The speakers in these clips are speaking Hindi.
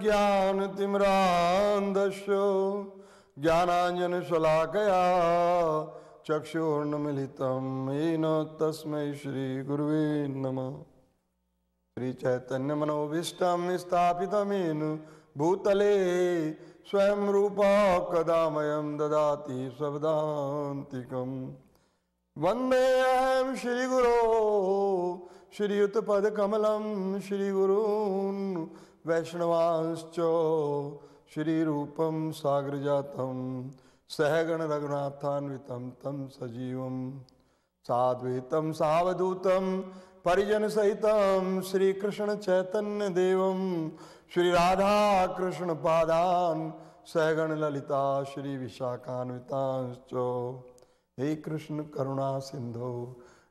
ज्ञान तिम्रांधस्यो ज्ञानांजन शलाकया चक्षुर्ण चक्षुर्नमिलितं येन तस्मै श्रीगुरुवे नमः श्रीचैतन्यमनोभीष्टं स्थापितमेन भूतले स्वयं रूपा कदामयं ददाति शब्दान्तिकम् वन्देऽहं श्रीगुरो श्रीयुतपदकमलं श्रीगुरून् वैष्णवांश्च श्रीरूपं सागरजातं सहगणरघुनाथान्वितं तं सजीवं साद्वैतं सावधूतं परिजनसहितं श्रीकृष्णचैतन्यदेवं श्रीराधाकृष्णपादान् सहगणललिता श्रीविशाखान्वितांश्च हे कृष्णकरुणासिन्धो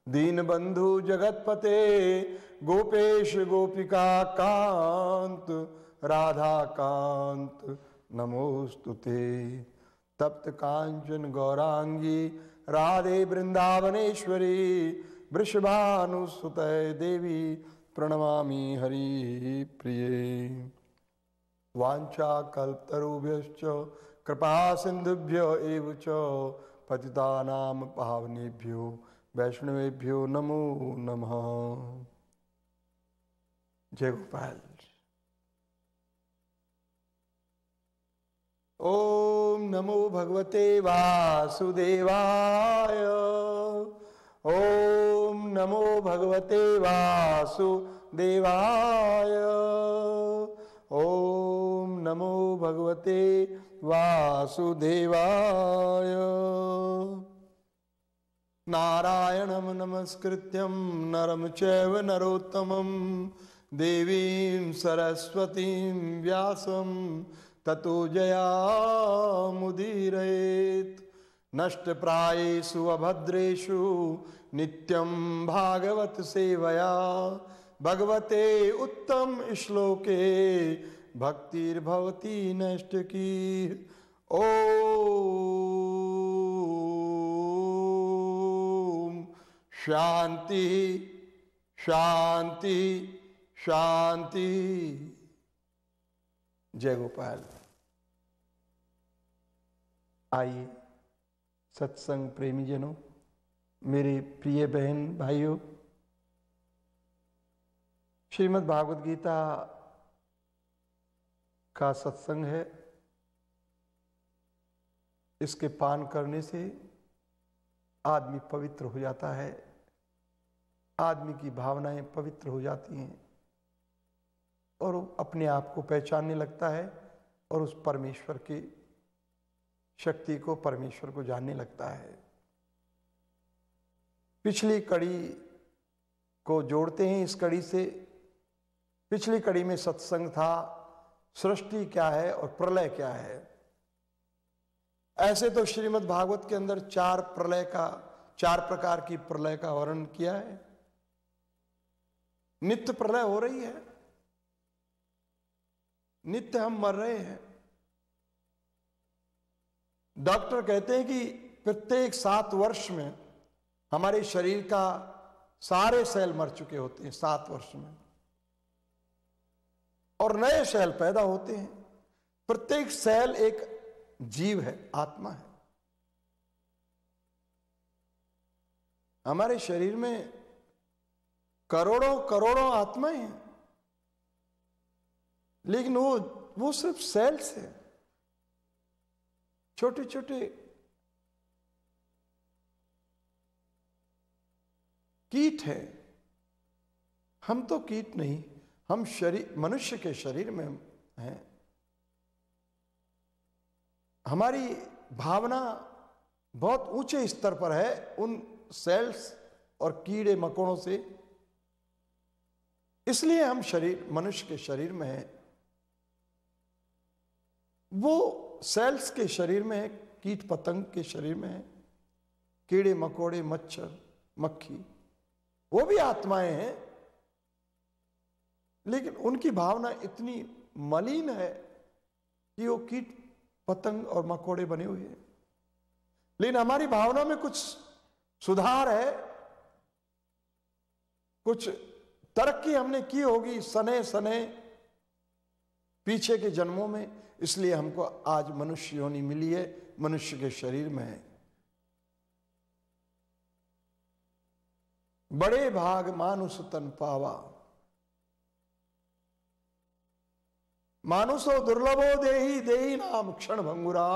दीन बंधु जगतपते गोपेश गोपिका कांत राधा कांत नमोस्तुते तप्त कांचन गौरांगी राधे वृंदावनेश्वरी वृषभानुसुत देवी प्रणमामि हरि प्रिये वाचा कल्पतरुभ्य कृपा सिंधुभ्य पतितानाम पावनेभ्यो वैष्णवेभ्यो नमो नम जय गोपाल ओम नमो भगवते वासुदेवाय ओम नमो भगवते वासुदेवाय ओम नमो भगवते वासुदेवाय नारायणं नमस्कृत्यं नरं चैव नरोत्तमं देवीं सरस्वतीं व्यासं ततो जयामुदीरयेत् नष्टप्रायेषु अभद्रेषु नित्यं सेवया भगवते उत्तम श्लोके भक्तिर्भवती नष्टकी ओ शांति शांति शांति जय गोपाल आइए सत्संग प्रेमी जनों मेरे प्रिय बहन भाइयों श्रीमद् भागवत गीता का सत्संग है इसके पान करने से आदमी पवित्र हो जाता है आदमी की भावनाएं पवित्र हो जाती हैं और अपने आप को पहचानने लगता है और उस परमेश्वर की शक्ति को परमेश्वर को जानने लगता है पिछली कड़ी को जोड़ते हैं इस कड़ी से पिछली कड़ी में सत्संग था सृष्टि क्या है और प्रलय क्या है ऐसे तो श्रीमद् भागवत के अंदर चार प्रलय का चार प्रकार की प्रलय का वर्णन किया है नित्य प्रलय हो रही है नित्य हम मर रहे हैं डॉक्टर कहते हैं कि प्रत्येक सात वर्ष में हमारे शरीर का सारे सेल मर चुके होते हैं सात वर्ष में और नए सेल पैदा होते हैं प्रत्येक सेल एक जीव है आत्मा है हमारे शरीर में करोड़ों करोड़ों आत्माएं हैं लेकिन वो वो सिर्फ सेल्स है छोटे छोटे कीट है हम तो कीट नहीं हम शरीर मनुष्य के शरीर में हैं हमारी भावना बहुत ऊंचे स्तर पर है उन सेल्स और कीड़े मकोड़ों से इसलिए हम शरीर मनुष्य के शरीर में हैं वो सेल्स के शरीर में है कीट पतंग के शरीर में है कीड़े मकोड़े मच्छर मक्खी वो भी आत्माएं हैं लेकिन उनकी भावना इतनी मलिन है कि वो कीट पतंग और मकोड़े बने हुए हैं लेकिन हमारी भावना में कुछ सुधार है कुछ तरक्की हमने की होगी सने सने पीछे के जन्मों में इसलिए हमको आज मनुष्य योनि मिली है मनुष्य के शरीर में है बड़े भाग मानुष तन पावा मानुसो दुर्लभो देही देही नाम क्षण भंगुरा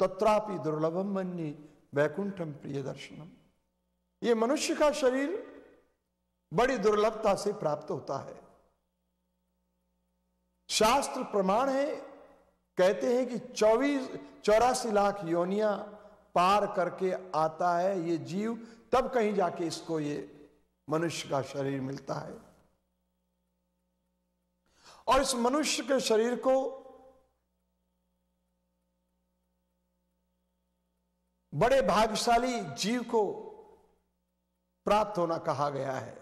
तत्रापि दुर्लभम मन्नी वैकुंठम प्रिय दर्शनम ये मनुष्य का शरीर बड़ी दुर्लभता से प्राप्त होता है शास्त्र प्रमाण है कहते हैं कि चौबीस चौरासी लाख योनिया पार करके आता है ये जीव तब कहीं जाके इसको ये मनुष्य का शरीर मिलता है और इस मनुष्य के शरीर को बड़े भाग्यशाली जीव को प्राप्त होना कहा गया है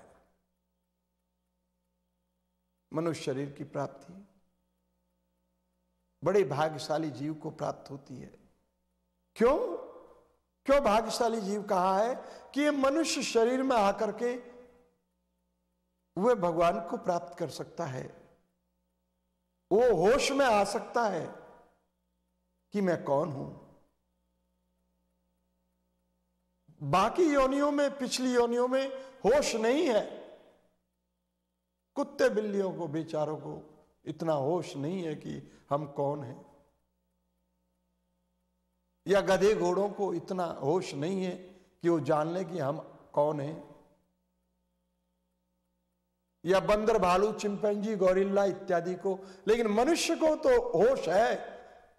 मनुष्य शरीर की प्राप्ति बड़े भाग्यशाली जीव को प्राप्त होती है क्यों क्यों भाग्यशाली जीव कहा है कि ये मनुष्य शरीर में आकर के वह भगवान को प्राप्त कर सकता है वो होश में आ सकता है कि मैं कौन हूं बाकी योनियों में पिछली योनियों में होश नहीं है कुत्ते बिल्लियों को बेचारों को इतना होश नहीं है कि हम कौन हैं या गधे घोड़ों को इतना होश नहीं है कि वो जान ले कि हम कौन हैं या बंदर भालू चिंपैंजी गोरिल्ला इत्यादि को लेकिन मनुष्य को तो होश है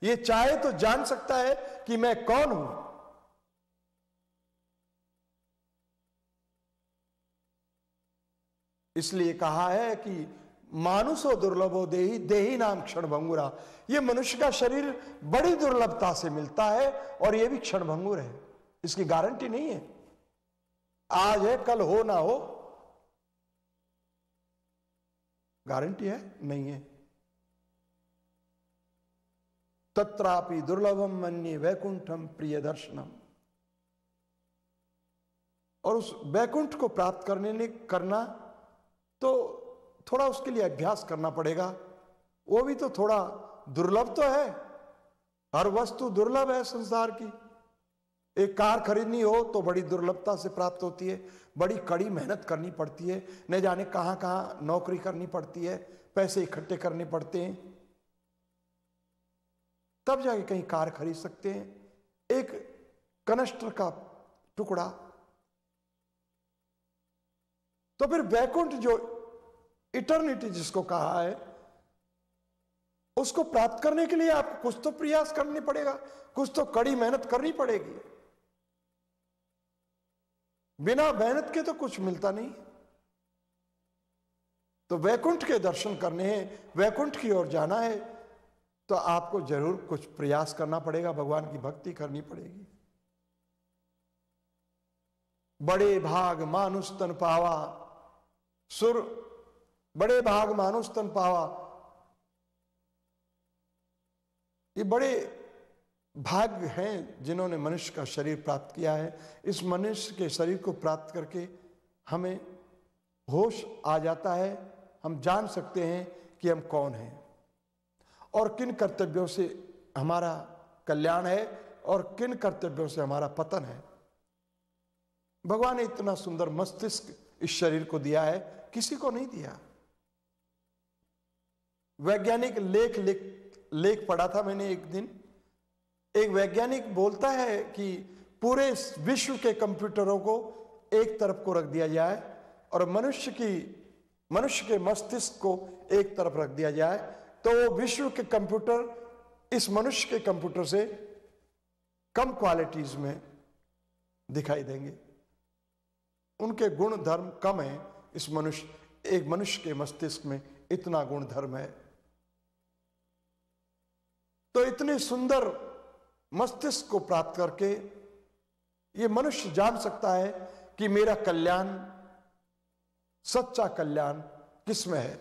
ये चाहे तो जान सकता है कि मैं कौन हूं इसलिए कहा है कि मानुषो दुर्लभो देही देही नाम क्षण भंगुरा यह मनुष्य का शरीर बड़ी दुर्लभता से मिलता है और यह भी क्षण भंगुर है इसकी गारंटी नहीं है आज है कल हो ना हो गारंटी है नहीं है तत्रापि दुर्लभम मन्य वैकुंठम प्रिय दर्शनम और उस वैकुंठ को प्राप्त करने ने करना तो थोड़ा उसके लिए अभ्यास करना पड़ेगा वो भी तो थोड़ा दुर्लभ तो है हर वस्तु दुर्लभ है संसार की एक कार खरीदनी हो तो बड़ी दुर्लभता से प्राप्त होती है बड़ी कड़ी मेहनत करनी पड़ती है न जाने कहाँ कहाँ नौकरी करनी पड़ती है पैसे इकट्ठे करने पड़ते हैं तब जाके कहीं कार खरीद सकते हैं एक कनस्टर का टुकड़ा तो फिर वैकुंठ जो इटर्निटी जिसको कहा है उसको प्राप्त करने के लिए आपको कुछ तो प्रयास करनी पड़ेगा कुछ तो कड़ी मेहनत करनी पड़ेगी बिना मेहनत के तो कुछ मिलता नहीं तो वैकुंठ के दर्शन करने हैं वैकुंठ की ओर जाना है तो आपको जरूर कुछ प्रयास करना पड़ेगा भगवान की भक्ति करनी पड़ेगी बड़े भाग मानुष तन पावा सुर बड़े भाग मानुष तन पावा ये बड़े भाग्य हैं जिन्होंने मनुष्य का शरीर प्राप्त किया है इस मनुष्य के शरीर को प्राप्त करके हमें होश आ जाता है हम जान सकते हैं कि हम कौन हैं और किन कर्तव्यों से हमारा कल्याण है और किन कर्तव्यों से हमारा पतन है भगवान ने इतना सुंदर मस्तिष्क इस शरीर को दिया है किसी को नहीं दिया वैज्ञानिक लेख लेख लेख पढ़ा था मैंने एक दिन एक वैज्ञानिक बोलता है कि पूरे विश्व के कंप्यूटरों को एक तरफ को रख दिया जाए और मनुष्य की मनुष्य के मस्तिष्क को एक तरफ रख दिया जाए तो विश्व के कंप्यूटर इस मनुष्य के कंप्यूटर से कम क्वालिटीज में दिखाई देंगे उनके गुण धर्म कम है इस मनुष्य एक मनुष्य के मस्तिष्क में इतना गुण धर्म है तो इतनी सुंदर मस्तिष्क को प्राप्त करके ये मनुष्य जान सकता है कि मेरा कल्याण सच्चा कल्याण किस में है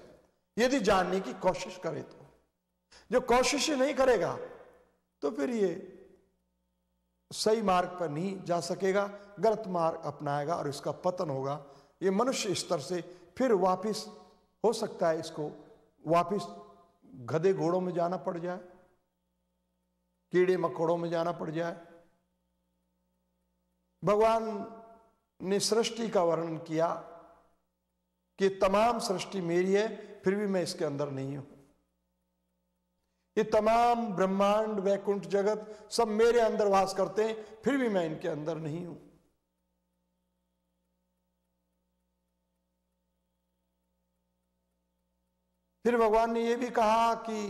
यदि जानने की कोशिश करे तो जो कोशिश नहीं करेगा तो फिर ये सही मार्ग पर नहीं जा सकेगा गलत मार्ग अपनाएगा और इसका पतन होगा ये मनुष्य स्तर से फिर वापस हो सकता है इसको वापस घदे घोड़ों में जाना पड़ जाए कीड़े मकोड़ों में जाना पड़ जाए भगवान ने सृष्टि का वर्णन किया कि तमाम सृष्टि मेरी है फिर भी मैं इसके अंदर नहीं हूं ये तमाम ब्रह्मांड वैकुंठ जगत सब मेरे अंदर वास करते हैं फिर भी मैं इनके अंदर नहीं हूं फिर भगवान ने यह भी कहा कि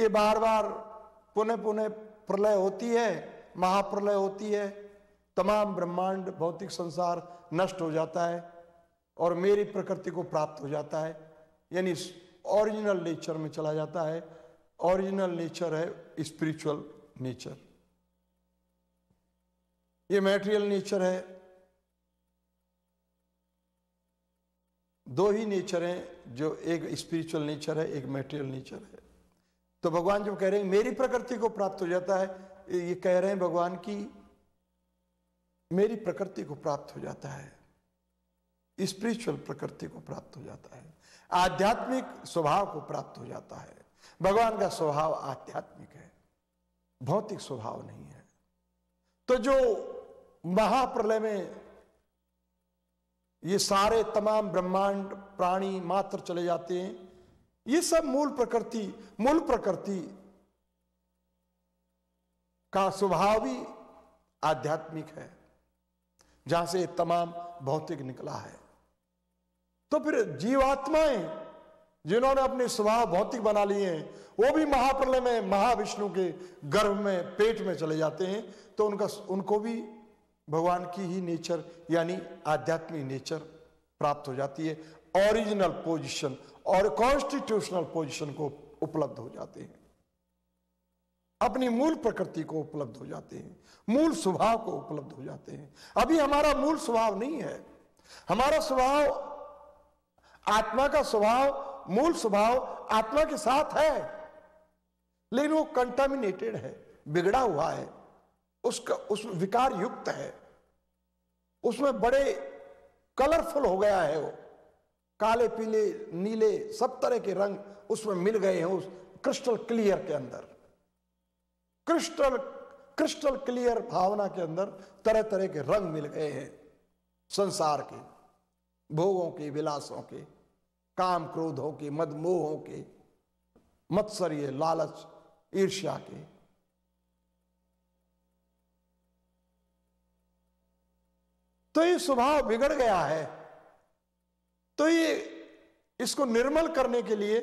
ये बार बार पुनः पुनः प्रलय होती है महाप्रलय होती है तमाम ब्रह्मांड भौतिक संसार नष्ट हो जाता है और मेरी प्रकृति को प्राप्त हो जाता है यानी ओरिजिनल नेचर में चला जाता है ओरिजिनल नेचर है स्पिरिचुअल नेचर ये मैटेरियल नेचर है दो ही नेचर हैं जो एक स्पिरिचुअल नेचर है एक मैटेरियल नेचर है तो भगवान जब कह रहे हैं मेरी प्रकृति को प्राप्त हो जाता है ये कह रहे हैं भगवान की मेरी प्रकृति को प्राप्त हो जाता है स्पिरिचुअल प्रकृति को प्राप्त हो जाता है आध्यात्मिक स्वभाव को प्राप्त हो जाता है भगवान का स्वभाव आध्यात्मिक है भौतिक स्वभाव नहीं है तो जो महाप्रलय में ये सारे तमाम ब्रह्मांड प्राणी मात्र चले जाते हैं ये सब मूल प्रकृति मूल प्रकृति का स्वभाव ही आध्यात्मिक है जहां से तमाम भौतिक निकला है तो फिर जीवात्माएं जिन्होंने अपने स्वभाव भौतिक बना लिए हैं वो भी महाप्रलय में महाविष्णु के गर्भ में पेट में चले जाते हैं तो उनका उनको भी भगवान की ही नेचर यानी आध्यात्मिक नेचर प्राप्त हो जाती है ओरिजिनल पोजिशन और कॉन्स्टिट्यूशनल पोजिशन को उपलब्ध हो जाते हैं अपनी मूल प्रकृति को उपलब्ध हो जाते हैं मूल स्वभाव को उपलब्ध हो जाते हैं अभी हमारा मूल स्वभाव नहीं है हमारा स्वभाव आत्मा का स्वभाव मूल स्वभाव आत्मा के साथ है लेकिन वो कंटामिनेटेड है बिगड़ा हुआ है उसका उसमें विकार युक्त है उसमें बड़े कलरफुल हो गया है वो काले पीले नीले सब तरह के रंग उसमें मिल गए हैं उस क्रिस्टल क्लियर के अंदर क्रिस्टल क्रिस्टल क्लियर भावना के अंदर तरह तरह के रंग मिल गए हैं संसार के भोगों के विलासों के काम क्रोधों के मदमोहों के मत्सर्य लालच ईर्ष्या के तो ये स्वभाव बिगड़ गया है तो ये इसको निर्मल करने के लिए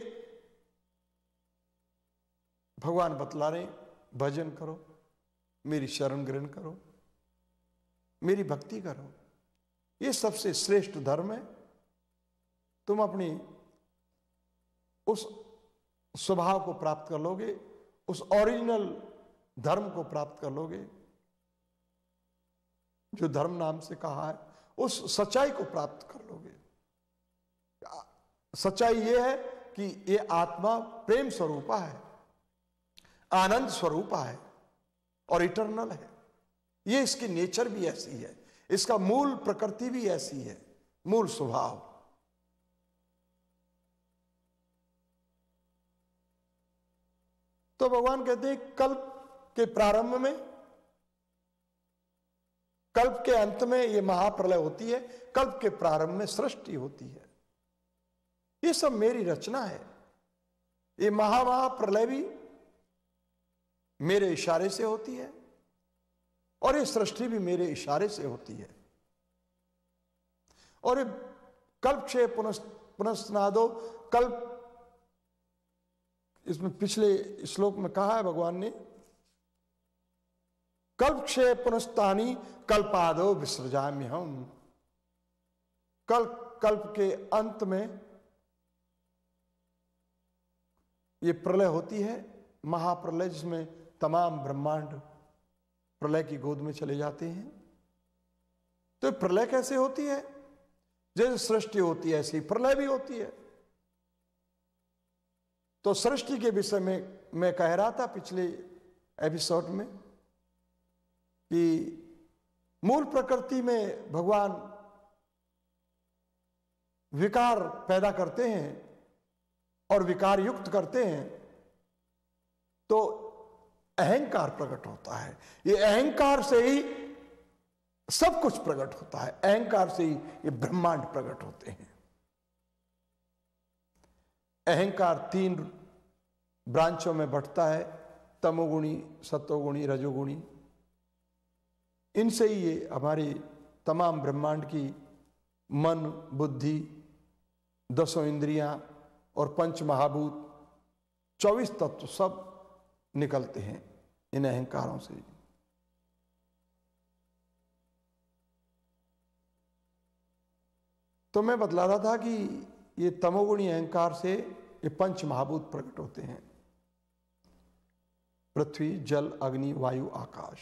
भगवान बतला रहे भजन करो मेरी शरण ग्रहण करो मेरी भक्ति करो ये सबसे श्रेष्ठ धर्म है तुम अपनी उस स्वभाव को प्राप्त कर लोगे उस ओरिजिनल धर्म को प्राप्त कर लोगे जो धर्म नाम से कहा है उस सच्चाई को प्राप्त कर लोगे सच्चाई यह है कि ये आत्मा प्रेम स्वरूपा है आनंद स्वरूपा है और इटरनल है ये इसकी नेचर भी ऐसी है इसका मूल प्रकृति भी ऐसी है मूल स्वभाव तो भगवान कहते हैं कल्प के प्रारंभ में कल्प के अंत में यह महाप्रलय होती है कल्प के प्रारंभ में सृष्टि होती है ये सब मेरी रचना है ये महामहा प्रलय भी मेरे इशारे से होती है और ये सृष्टि भी मेरे इशारे से होती है और ये कल्प क्षय पुनस्नादो कल्प इसमें पिछले श्लोक में कहा है भगवान ने कल्प क्षय पुनस्तानी कल्पादो विसर्जाम्य हम कल्प कल्प के अंत में ये प्रलय होती है महाप्रलय जिसमें तमाम ब्रह्मांड प्रलय की गोद में चले जाते हैं तो प्रलय कैसे होती है जैसे सृष्टि होती है ऐसी प्रलय भी होती है तो सृष्टि के विषय में मैं कह रहा था पिछले एपिसोड में कि मूल प्रकृति में भगवान विकार पैदा करते हैं और विकार युक्त करते हैं तो अहंकार प्रकट होता है ये अहंकार से ही सब कुछ प्रकट होता है अहंकार से ही ये ब्रह्मांड प्रकट होते हैं अहंकार तीन ब्रांचों में बढ़ता है तमोगुणी सत्योगुणी रजोगुणी इनसे ही ये हमारे तमाम ब्रह्मांड की मन बुद्धि दसों इंद्रियां और पंच महाभूत चौबीस तत्व सब निकलते हैं इन अहंकारों से तो मैं बतला रहा था कि ये तमोगुणी अहंकार से ये पंच महाभूत प्रकट होते हैं पृथ्वी जल अग्नि वायु आकाश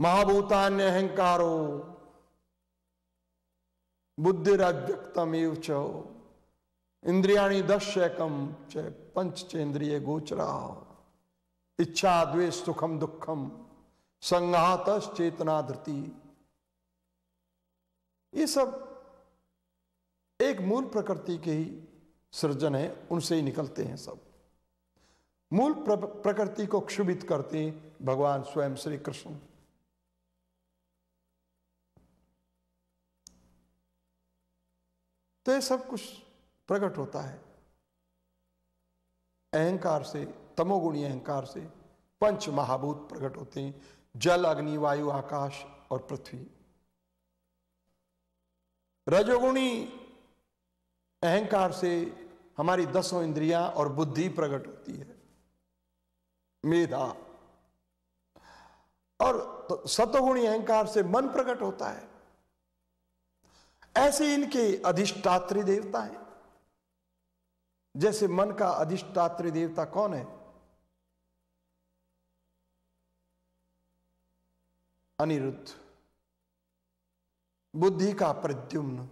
महाभूतान्य अहंकारो बुद्धिराव्यक्तम एव इंद्रियाणी दश चैकम चय पंच चेन्द्रिय गोचरा इच्छा द्वेष सुखम दुखम संघात चेतना धृति ये सब एक मूल प्रकृति के ही सृजन है उनसे ही निकलते हैं सब मूल प्रकृति को क्षुभित करते भगवान स्वयं श्री कृष्ण तो ये सब कुछ प्रकट होता है अहंकार से तमोगुणी अहंकार से पंच महाभूत प्रकट होते हैं जल अग्नि वायु आकाश और पृथ्वी रजोगुणी अहंकार से हमारी दसों इंद्रियां और बुद्धि प्रकट होती है मेधा और तो सतोगुणी अहंकार से मन प्रकट होता है ऐसे इनके अधिष्ठात्री देवता हैं जैसे मन का अधिष्ठात्री देवता कौन है अनिरुद्ध बुद्धि का प्रद्युम्न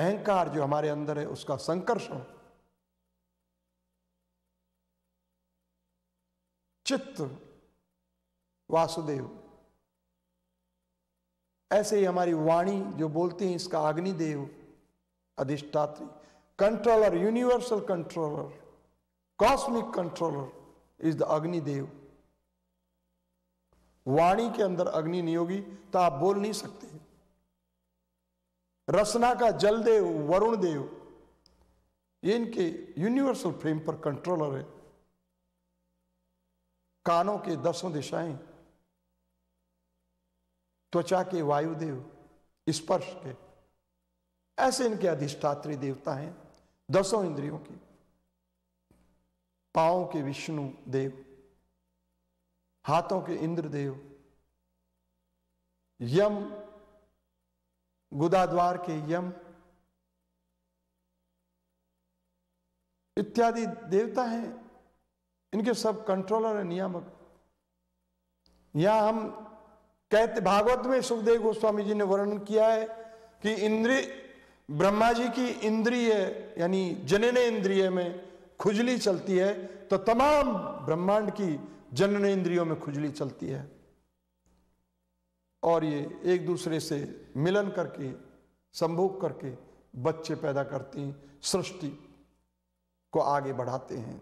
अहंकार जो हमारे अंदर है उसका संकर्षण चित्त वासुदेव ऐसे ही हमारी वाणी जो बोलते हैं इसका अग्निदेव अधिष्ठात्री controller, universal controller, cosmic controller is the Agnidev वाणी के अंदर अग्नि नहीं होगी तो आप बोल नहीं सकते रसना का जल देव वरुण देव ये इनके यूनिवर्सल फ्रेम पर कंट्रोलर है कानों के दसों दिशाएं त्वचा के वायुदेव स्पर्श के ऐसे इनके अधिष्ठात्री देवता हैं दसों इंद्रियों की पाओ के विष्णु देव हाथों के इंद्रदेव यम गुदाद्वार के यम इत्यादि देवता हैं इनके सब कंट्रोलर है नियामक यहां हम कहते भागवत में सुखदेव गोस्वामी जी ने वर्णन किया है कि इंद्रिय ब्रह्मा जी की इंद्रिय यानी जनन इंद्रिय में खुजली चलती है तो तमाम ब्रह्मांड की जनन इंद्रियों में खुजली चलती है और ये एक दूसरे से मिलन करके संभोग करके बच्चे पैदा करते हैं सृष्टि को आगे बढ़ाते हैं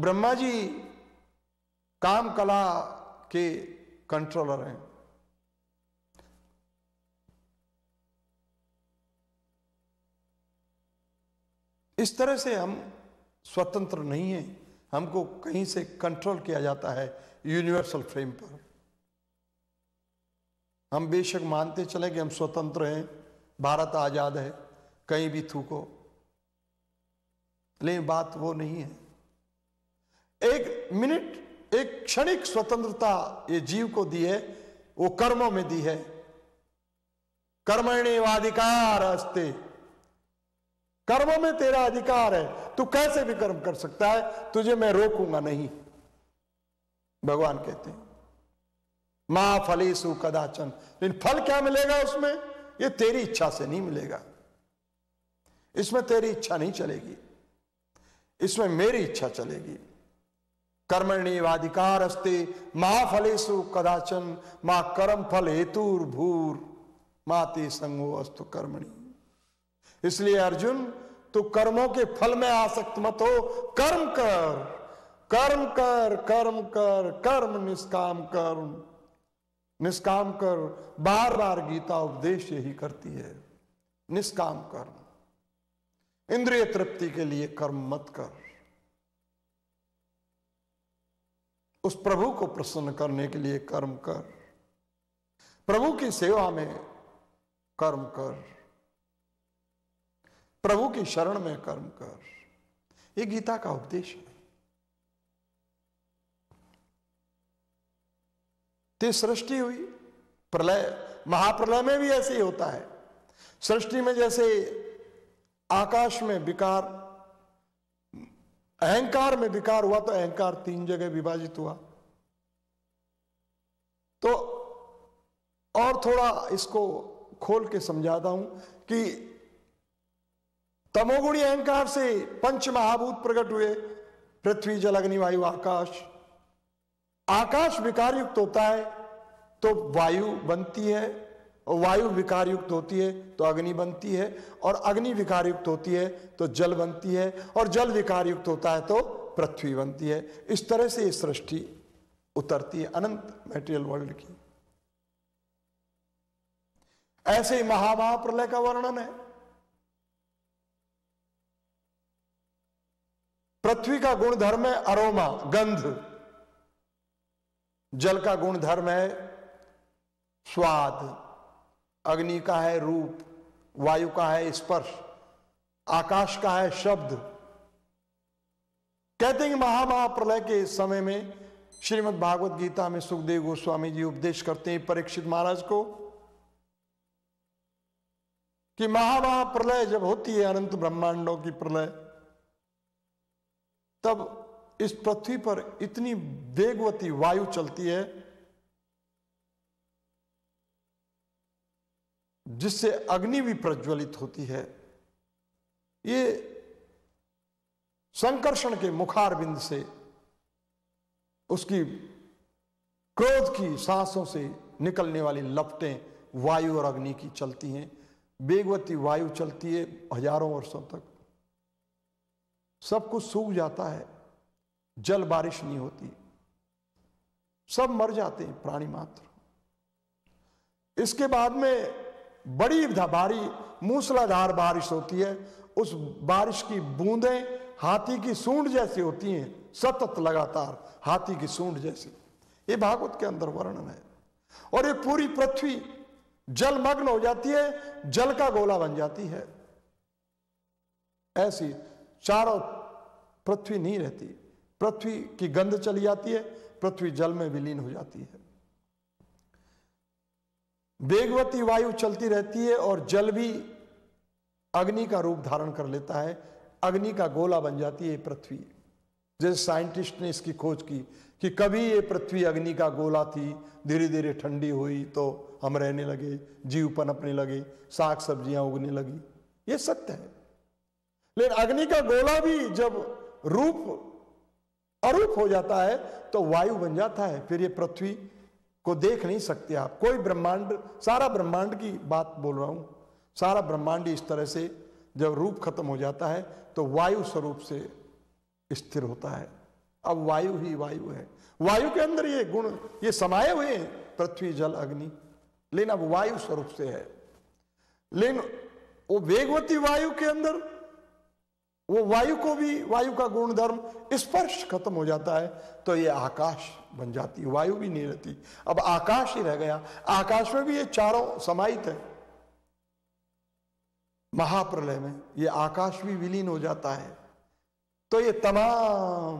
ब्रह्मा जी काम कला के कंट्रोलर हैं इस तरह से हम स्वतंत्र नहीं हैं हमको कहीं से कंट्रोल किया जाता है यूनिवर्सल फ्रेम पर हम बेशक मानते चले कि हम स्वतंत्र हैं भारत आज़ाद है कहीं भी थूको लेकिन बात वो नहीं है एक मिनट एक क्षणिक स्वतंत्रता ये जीव को दी है वो कर्मों में दी है वाधिकार अस्ते कर्म में तेरा अधिकार है तू कैसे भी कर्म कर सकता है तुझे मैं रोकूंगा नहीं भगवान कहते हैं मां फलेसु कदाचन लेकिन फल क्या मिलेगा उसमें ये तेरी इच्छा से नहीं मिलेगा इसमें तेरी इच्छा नहीं चलेगी इसमें मेरी इच्छा चलेगी कर्मणी वाधिकार अस्ते मां फलेसु कदाचन मां कर्म फल हेतुर भूर माते संगो अस्तु कर्मणी इसलिए अर्जुन तू कर्मों के फल में आसक्त मत हो कर्म कर कर्म कर कर्म कर कर्म निष्काम कर निष्काम कर बार बार गीता उपदेश यही करती है निष्काम कर्म इंद्रिय तृप्ति के लिए कर्म मत कर उस प्रभु को प्रसन्न करने के लिए कर्म कर प्रभु की सेवा में कर्म कर प्रभु की शरण में कर्म कर ये गीता का उपदेश है ते सृष्टि हुई प्रलय महाप्रलय में भी ऐसे ही होता है सृष्टि में जैसे आकाश में विकार अहंकार में विकार हुआ तो अहंकार तीन जगह विभाजित हुआ तो और थोड़ा इसको खोल के समझाता हूं कि तमोगुणी अहंकार से पंच महाभूत प्रकट हुए पृथ्वी जल अग्नि वायु आकाश आकाश विकार युक्त होता है तो वायु बनती है वायु विकार युक्त होती है तो अग्नि बनती है और अग्नि विकार युक्त होती है तो जल बनती है और जल विकार युक्त होता है तो पृथ्वी बनती है इस तरह से सृष्टि उतरती है अनंत मेटेरियल वर्ल्ड की ऐसे ही महामहाप्रलय का वर्णन है पृथ्वी का गुण धर्म है अरोमा गंध जल का गुण धर्म है स्वाद अग्नि का है रूप वायु का है स्पर्श आकाश का है शब्द कहते हैं महामहाप्रलय के इस समय में श्रीमद् भागवत गीता में सुखदेव गोस्वामी जी उपदेश करते हैं परीक्षित महाराज को कि महामहाप्रलय जब होती है अनंत ब्रह्मांडों की प्रलय तब इस पृथ्वी पर इतनी वेगवती वायु चलती है जिससे अग्नि भी प्रज्वलित होती है ये संकर्षण के मुखारबिंद से उसकी क्रोध की सांसों से निकलने वाली लपटें वायु और अग्नि की चलती हैं वेगवती वायु चलती है हजारों वर्षों तक सब कुछ सूख जाता है जल बारिश नहीं होती सब मर जाते हैं प्राणी मात्र इसके बाद में बड़ी भारी मूसलाधार बारिश होती है उस बारिश की बूंदें हाथी की सूंड जैसी होती हैं सतत लगातार हाथी की सूंड जैसी ये भागवत के अंदर वर्णन है और ये पूरी पृथ्वी जलमग्न हो जाती है जल का गोला बन जाती है ऐसी चारों पृथ्वी नहीं रहती पृथ्वी की गंध चली जाती है पृथ्वी जल में विलीन हो जाती है वेगवती वायु चलती रहती है और जल भी अग्नि का रूप धारण कर लेता है अग्नि का गोला बन जाती है पृथ्वी जैसे साइंटिस्ट ने इसकी खोज की कि कभी ये पृथ्वी अग्नि का गोला थी धीरे धीरे ठंडी हुई तो हम रहने लगे जीव पनपने लगे साग सब्जियां उगने लगी ये सत्य है लेकिन अग्नि का गोला भी जब रूप अरूप हो जाता है तो वायु बन जाता है फिर ये पृथ्वी को देख नहीं सकते आप कोई ब्रह्मांड सारा ब्रह्मांड की बात बोल रहा हूं सारा ब्रह्मांड इस तरह से जब रूप खत्म हो जाता है तो वायु स्वरूप से स्थिर होता है अब वायु ही वायु है वायु के अंदर ये गुण ये समाये हुए हैं पृथ्वी जल अग्नि लेकिन अब वायु स्वरूप से है लेकिन वो वेगवती वायु के अंदर वो वायु को भी वायु का गुण धर्म स्पर्श खत्म हो जाता है तो ये आकाश बन जाती है वायु भी नहीं रहती अब आकाश ही रह गया आकाश में भी ये चारों समाहित है महाप्रलय में ये आकाश भी विलीन हो जाता है तो ये तमाम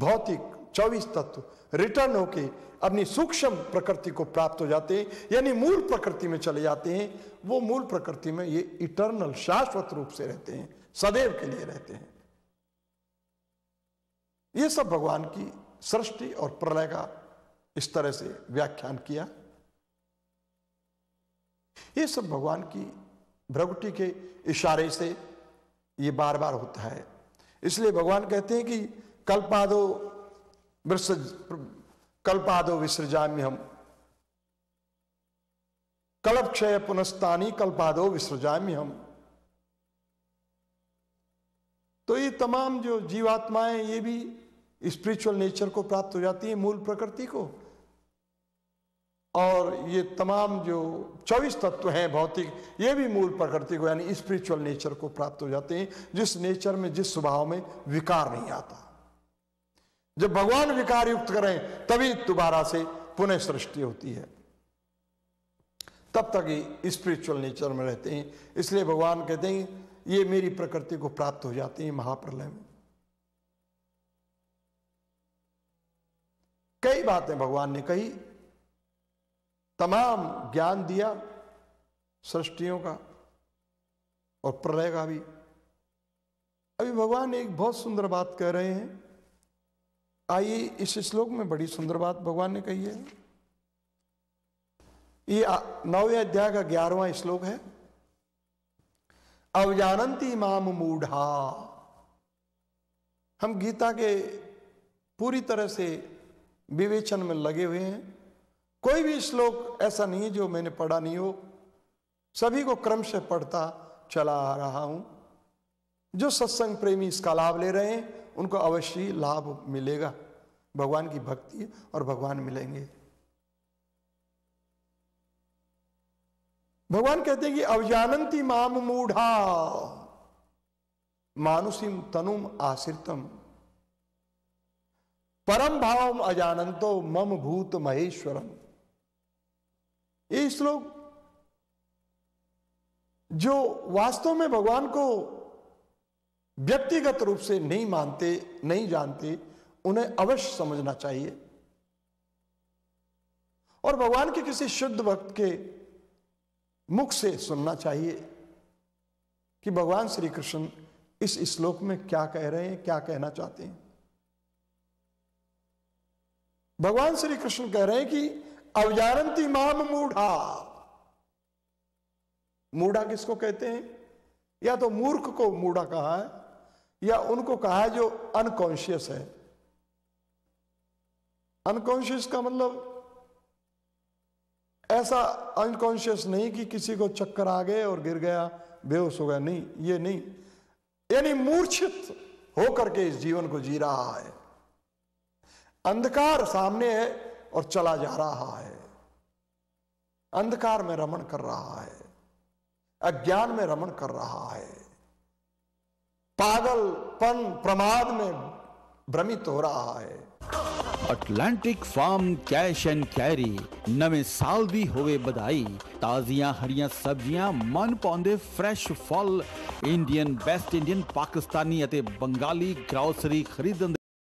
भौतिक चौबीस तत्व रिटर्न होके अपनी सूक्ष्म प्रकृति को प्राप्त हो जाते हैं यानी मूल प्रकृति में चले जाते हैं वो मूल प्रकृति में ये इटर्नल शाश्वत रूप से रहते हैं सदैव के लिए रहते हैं ये सब भगवान की सृष्टि और प्रलय का इस तरह से व्याख्यान किया ये सब भगवान की भ्रगुटी के इशारे से ये बार बार होता है इसलिए भगवान कहते हैं कि कल्पादो विसर्ज कल्पादो विसर्जाम्य हम कल्प क्षय पुनस्तानी कल्पादो विसर्जाम्य हम तो ये तमाम जो जीवात्माएं ये भी स्पिरिचुअल नेचर को प्राप्त हो जाती है मूल प्रकृति को और ये तमाम जो चौबीस तत्व हैं भौतिक ये भी मूल प्रकृति को यानी स्पिरिचुअल नेचर को प्राप्त हो जाते हैं जिस नेचर में जिस स्वभाव में विकार नहीं आता जब भगवान विकार युक्त करें तभी दोबारा से पुनः सृष्टि होती है तब तक ही स्पिरिचुअल नेचर में रहते हैं इसलिए भगवान कहते हैं ये मेरी प्रकृति को प्राप्त हो जाती है महाप्रलय में कई बातें भगवान ने कही तमाम ज्ञान दिया सृष्टियों का और प्रलय का भी अभी भगवान एक बहुत सुंदर बात कह रहे हैं आइए इस श्लोक में बड़ी सुंदर बात भगवान ने कही है ये नौवे अध्याय का ग्यारहवा श्लोक है अवजानंती माम मूढ़ा हम गीता के पूरी तरह से विवेचन में लगे हुए हैं कोई भी श्लोक ऐसा नहीं है जो मैंने पढ़ा नहीं हो सभी को क्रम से पढ़ता चला आ रहा हूं जो सत्संग प्रेमी इसका लाभ ले रहे हैं उनको अवश्य लाभ मिलेगा भगवान की भक्ति और भगवान मिलेंगे भगवान कहते हैं कि अवजानंती माम मूढ़ा मानुषिम तनुम आश्रितम परम भाव अजानंतो मम भूत महेश्वरम ये श्लोक जो वास्तव में भगवान को व्यक्तिगत रूप से नहीं मानते नहीं जानते उन्हें अवश्य समझना चाहिए और भगवान के किसी शुद्ध भक्त के मुख से सुनना चाहिए कि भगवान श्री कृष्ण इस श्लोक में क्या कह रहे हैं क्या कहना चाहते हैं भगवान श्री कृष्ण कह रहे हैं कि अवजारंती माम मूढ़ा मूढ़ा किसको कहते हैं या तो मूर्ख को मूढ़ा कहा है या उनको कहा है जो अनकॉन्शियस है अनकॉन्शियस का मतलब ऐसा अनकॉन्शियस नहीं कि किसी को चक्कर आ गए और गिर गया बेहोश हो गया नहीं ये नहीं यानी मूर्छित होकर के इस जीवन को जी रहा है अंधकार सामने है और चला जा रहा है अंधकार में रमण कर रहा है अज्ञान में रमण कर रहा है पागलपन प्रमाद में भ्रमित हो रहा है Atlantic farm cash and carry ਨਵੇਂ ਸਾਲ ਦੀ ਹੋਵੇ ਵਧਾਈ ਤਾਜ਼ੀਆਂ ਹਰੀਆਂ ਸਬਜ਼ੀਆਂ ਮਨ ਪਾਉਂਦੇ ਫਰੈਸ਼ ਫਲ ਇੰਡੀਅਨ ਬੈਸਟ ਇੰਡੀਅਨ ਪਾਕਿਸਤਾਨੀ ਅਤੇ ਬੰਗਾਲੀ ਗ੍ਰੋਸਰੀ ਖਰੀਦਣ